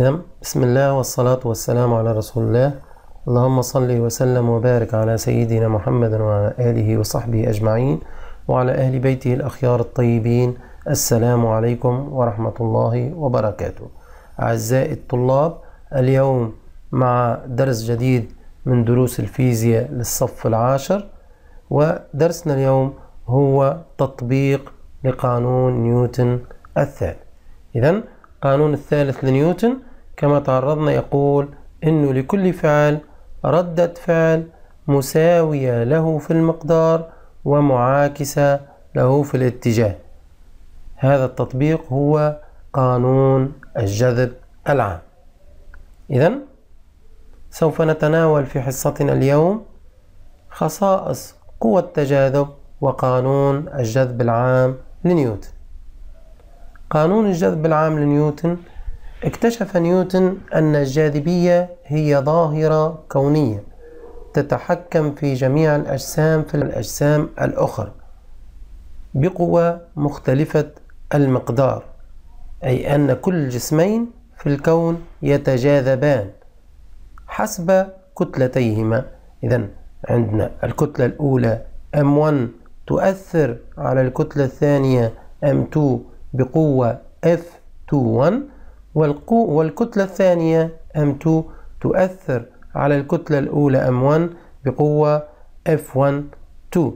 إذا بسم الله والصلاة والسلام على رسول الله اللهم صل وسلم وبارك على سيدنا محمد وعلى آله وصحبه أجمعين وعلى أهل بيته الأخيار الطيبين السلام عليكم ورحمة الله وبركاته أعزائي الطلاب اليوم مع درس جديد من دروس الفيزياء للصف العاشر ودرسنا اليوم هو تطبيق لقانون نيوتن الثالث إذا قانون الثالث لنيوتن كما تعرضنا يقول إنه لكل فعل ردة فعل مساوية له في المقدار ومعاكسة له في الاتجاه هذا التطبيق هو قانون الجذب العام إذا سوف نتناول في حصتنا اليوم خصائص قوى التجاذب وقانون الجذب العام لنيوتن قانون الجذب العام لنيوتن اكتشف نيوتن أن الجاذبية هي ظاهرة كونية تتحكم في جميع الأجسام في الأجسام الأخرى بقوى مختلفة المقدار أي أن كل جسمين في الكون يتجاذبان حسب كتلتيهما إذا عندنا الكتلة الأولى M1 تؤثر على الكتلة الثانية M2 بقوة F21 والقو والكتلة الثانية M2 تؤثر على الكتلة الأولى M1 بقوة 1 2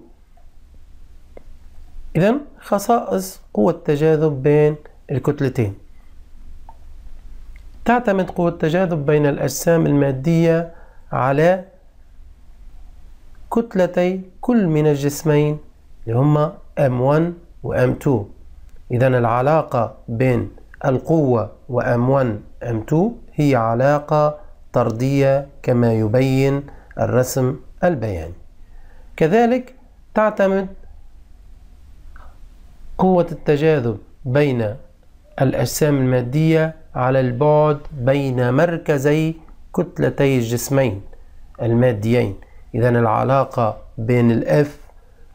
إذا خصائص قوة التجاذب بين الكتلتين تعتمد قوة التجاذب بين الأجسام المادية على كتلتي كل من الجسمين اللي هما M1 و M2 إذا العلاقة بين القوة وM1 M2 هي علاقة طردية كما يبين الرسم البياني كذلك تعتمد قوة التجاذب بين الأجسام المادية على البعد بين مركزي كتلتي الجسمين الماديين إذا العلاقة بين الإف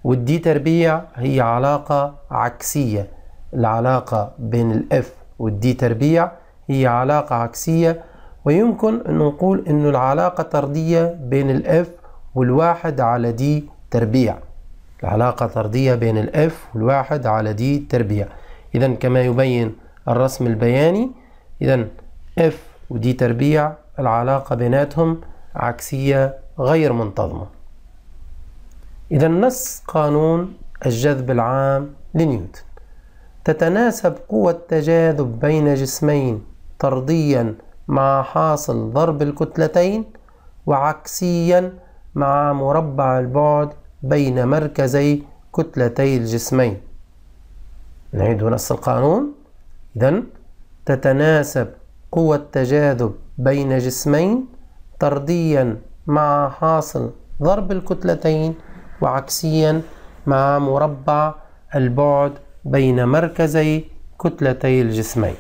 والدي تربيع هي علاقة عكسية العلاقة بين الإف والدي تربيع هي علاقة عكسية ويمكن أن نقول أن العلاقة طردية بين الأف والواحد على دي تربيع العلاقة طردية بين الأف والواحد على دي تربيع إذا كما يبين الرسم البياني إذا اف ودي تربيع العلاقة بيناتهم عكسية غير منتظمة إذا نص قانون الجذب العام لنيوتن تتناسب قوى التجاذب بين جسمين طرديا مع حاصل ضرب الكتلتين وعكسيا مع مربع البعد بين مركزي كتلتي الجسمين نعيد نص القانون إذا تتناسب قوى التجاذب بين جسمين طرديا مع حاصل ضرب الكتلتين وعكسيا مع مربع البعد بين مركزي كتلتي الجسمين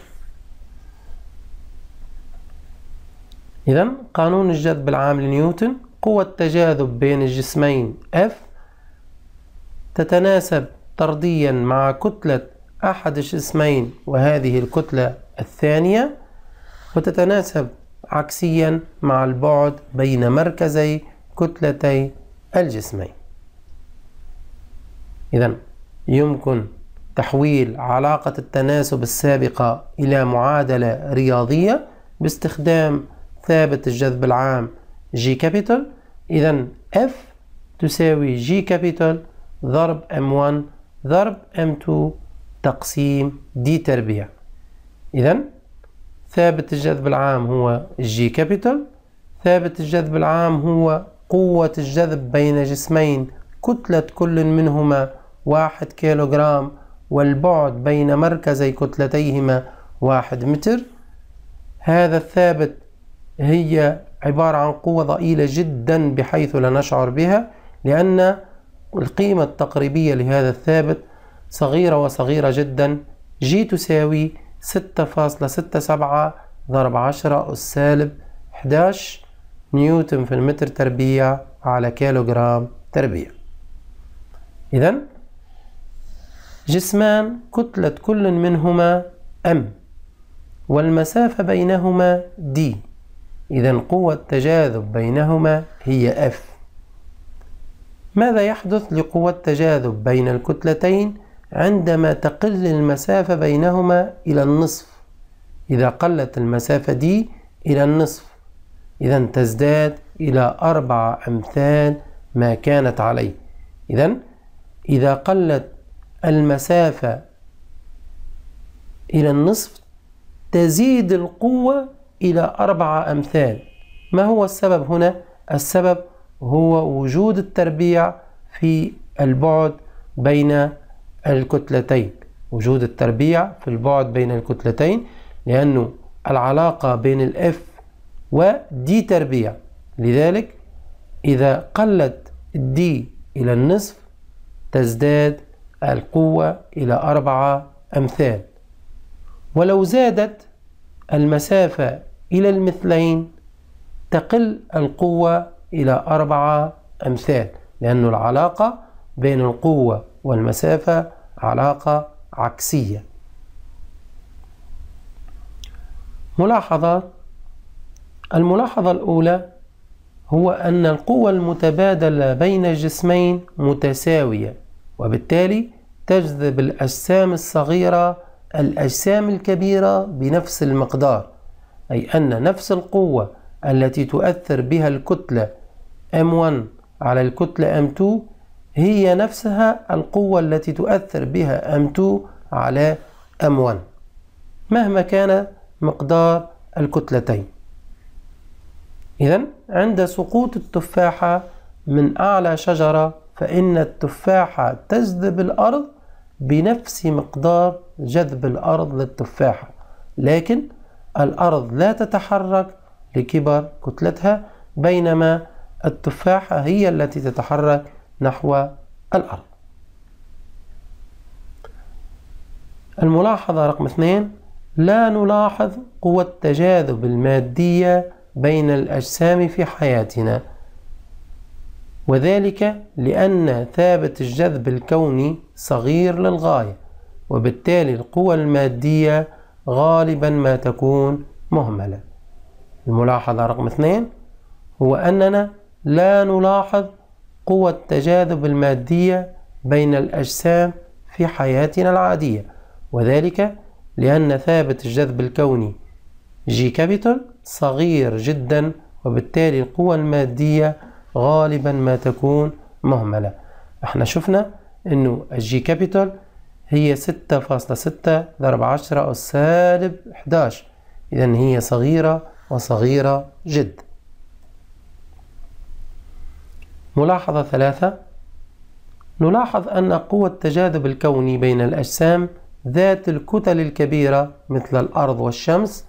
إذا قانون الجذب العام لنيوتن قوة تجاذب بين الجسمين F تتناسب طرديا مع كتلة أحد الجسمين وهذه الكتلة الثانية وتتناسب عكسيا مع البعد بين مركزي كتلتي الجسمين إذا يمكن تحويل علاقة التناسب السابقة إلى معادلة رياضية باستخدام ثابت الجذب العام جي كابيتال إذا F تساوي جي كابيتال ضرب M1 ضرب M2 تقسيم دي تربيع إذا ثابت الجذب العام هو جي كابيتال ثابت الجذب العام هو قوة الجذب بين جسمين كتلة كل منهما واحد كيلوغرام والبعد بين مركزي كتلتيهما واحد متر هذا الثابت هي عبارة عن قوة ضئيلة جدا بحيث لا نشعر بها لأن القيمة التقريبية لهذا الثابت صغيرة وصغيرة جدا جي تساوي 6.67 ضرب 10 أس سالب 11 نيوتن في المتر تربيع على كيلوغرام تربيع إذا جسمان كتلة كل منهما M والمسافة بينهما D إذا قوة تجاذب بينهما هي F ماذا يحدث لقوة تجاذب بين الكتلتين عندما تقل المسافة بينهما إلى النصف إذا قلت المسافة D إلى النصف إذا تزداد إلى أربع أمثال ما كانت عليه إذا إذا قلت المسافة إلى النصف تزيد القوة إلى أربعة أمثال ما هو السبب هنا؟ السبب هو وجود التربيع في البعد بين الكتلتين وجود التربيع في البعد بين الكتلتين لأن العلاقة بين الإف ودي تربيع لذلك إذا قلت الدي إلى النصف تزداد القوة إلى أربعة أمثال ولو زادت المسافة إلى المثلين تقل القوة إلى أربعة أمثال لأن العلاقة بين القوة والمسافة علاقة عكسية ملاحظات الملاحظة الأولى هو أن القوة المتبادلة بين الجسمين متساوية وبالتالي تجذب الأجسام الصغيرة الأجسام الكبيرة بنفس المقدار أي أن نفس القوة التي تؤثر بها الكتلة M1 على الكتلة M2 هي نفسها القوة التي تؤثر بها M2 على M1 مهما كان مقدار الكتلتين إذا عند سقوط التفاحة من أعلى شجرة فإن التفاحة تجذب الأرض بنفس مقدار جذب الأرض للتفاحة لكن الأرض لا تتحرك لكبر كتلتها بينما التفاحة هي التي تتحرك نحو الأرض الملاحظة رقم اثنين لا نلاحظ قوة التجاذب المادية بين الأجسام في حياتنا وذلك لأن ثابت الجذب الكوني صغير للغاية وبالتالي القوى المادية غالبا ما تكون مهملة الملاحظة رقم اثنين هو أننا لا نلاحظ قوى التجاذب المادية بين الأجسام في حياتنا العادية وذلك لأن ثابت الجذب الكوني جي كابيتل صغير جدا وبالتالي القوى المادية غالبا ما تكون مهملة احنا شفنا انه الجي كابيتال هي ستة فاصلة ستة ضرب عشرة أو سالب حداش إذا هي صغيرة وصغيرة جد ملاحظة ثلاثة نلاحظ أن قوة التجاذب الكوني بين الأجسام ذات الكتل الكبيرة مثل الأرض والشمس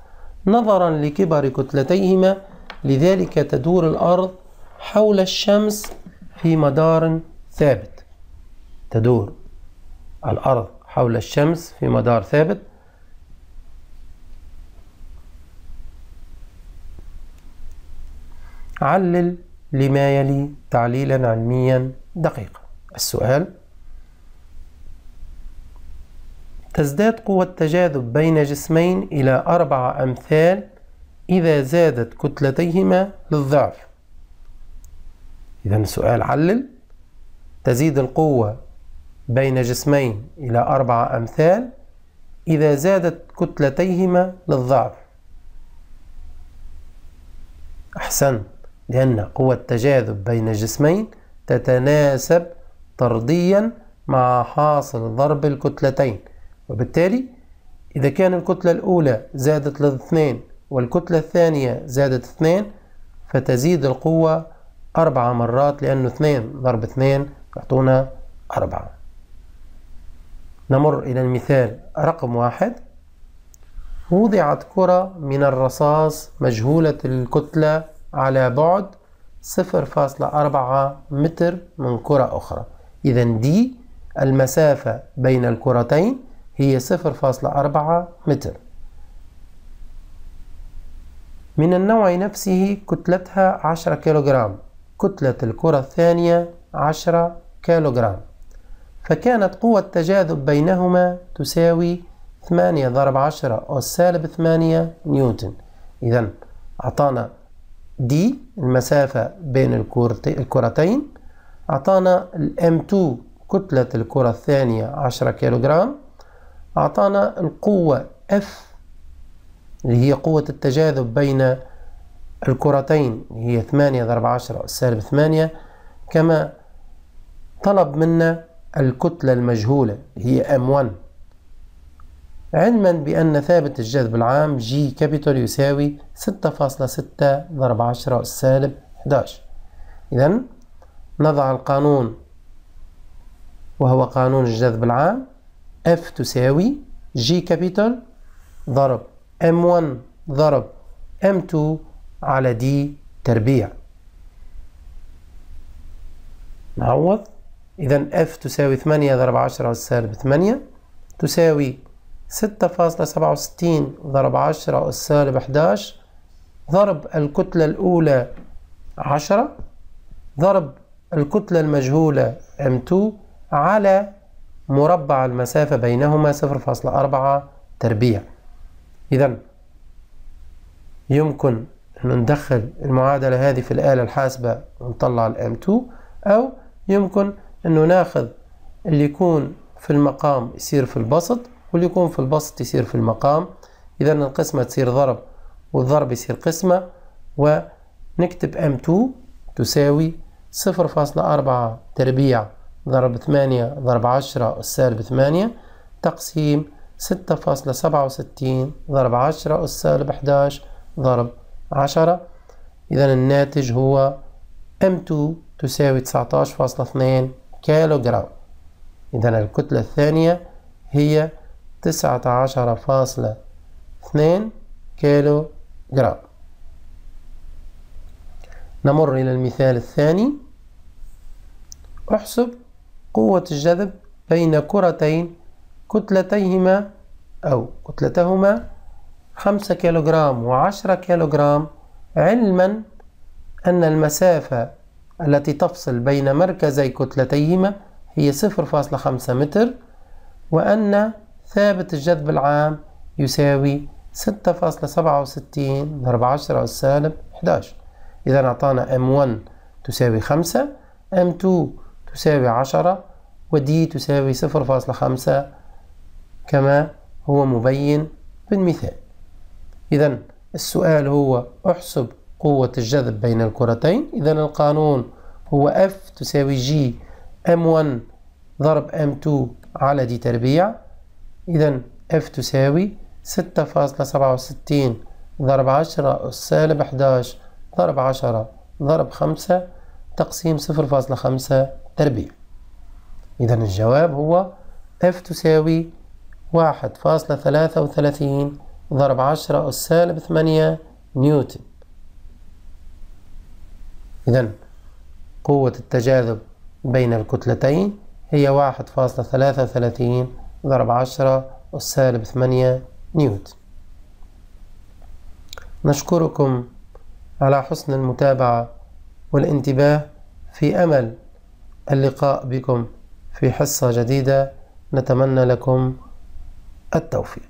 نظرا لكبر كتلتيهما لذلك تدور الأرض حول الشمس في مدار ثابت تدور الأرض حول الشمس في مدار ثابت علل لما يلي تعليلا علميا دقيقا السؤال تزداد قوة التجاذب بين جسمين إلى أربع أمثال إذا زادت كتلتيهما للضعف إذا السؤال علل تزيد القوة بين جسمين إلى أربعة أمثال إذا زادت كتلتيهما للضعف أحسنت لأن قوة التجاذب بين جسمين تتناسب طرديا مع حاصل ضرب الكتلتين وبالتالي إذا كان الكتلة الأولى زادت للاثنين والكتلة الثانية زادت اثنين فتزيد القوة أربع مرات لأنه اثنين ضرب اثنين يعطونا أربعة نمر إلى المثال رقم واحد وضعت كرة من الرصاص مجهولة الكتلة على بعد 0.4 متر من كرة أخرى إذا دي المسافة بين الكرتين هي 0.4 متر من النوع نفسه كتلتها 10 كيلوغرام كتلة الكرة الثانية عشرة كيلوغرام فكانت قوة تجاذب بينهما تساوي ثمانية ضرب عشرة أو سالب ثمانية نيوتن إذا أعطانا دي المسافة بين الكرتين أعطانا الام 2 كتلة الكرة الثانية عشرة كيلوغرام أعطانا القوة F اللي هي قوة التجاذب بين الكرتين هي ثمانية ضرب عشرة سالب ثمانية كما طلب منا الكتلة المجهولة هي M1 علما بأن ثابت الجذب العام G كابيتول يساوي 6.6 ضرب 10 سالب 11 إذا نضع القانون وهو قانون الجذب العام F تساوي G كابيتول ضرب M1 ضرب M2 على دي تربيع نعوض إذا اف تساوي 8 ضرب 10 اس سالب 8 تساوي 6.67 ضرب 10 اس السالب 11 ضرب الكتلة الأولى 10 ضرب الكتلة المجهولة M2 على مربع المسافة بينهما 0.4 تربيع إذا يمكن احنا ندخل المعادلة هذه في الآلة الحاسبة ونطلع الام 2 أو يمكن أنه ناخذ اللي يكون في المقام يصير في البسط واللي يكون في البسط يصير في المقام إذا القسمة تصير ضرب والضرب يصير قسمة ونكتب ام 2 تساوي صفر فاصلة أربعة تربيع ضرب ثمانية ضرب عشرة السالب ثمانية تقسيم ستة فاصلة سبعة وستين سالب عشرة السالب ضرب عشرة إذا الناتج هو M2 تساوي 19.2 كيلو جرام إذا الكتلة الثانية هي 19.2 كيلو جرام نمر إلى المثال الثاني احسب قوة الجذب بين كرتين كتلتيهما أو كتلتهما 5 كيلوغرام و10 كيلوغرام علما أن المسافة التي تفصل بين مركزي كتلتيهما هي 0.5 متر وأن ثابت الجذب العام يساوي 6.67 ضرب 10 سالب 11 إذا أعطانا M1 تساوي 5 M2 تساوي 10 و D تساوي 0.5 كما هو مبين بالمثال إذا السؤال هو احسب قوة الجذب بين الكرتين إذا القانون هو F تساوي G M1 ضرب M2 على دي تربيع إذا F تساوي 6.67 ضرب 10 أس سالب 11 ضرب 10 ضرب 5 تقسيم 0.5 تربيع إذا الجواب هو F تساوي 1.33 ضرب عشرة أس سالب ثمانية نيوتن إذا قوة التجاذب بين الكتلتين هي واحد فاصلة ثلاثة وثلاثين ضرب عشرة أس سالب ثمانية نيوتن نشكركم على حسن المتابعة والانتباه في أمل اللقاء بكم في حصة جديدة نتمنى لكم التوفيق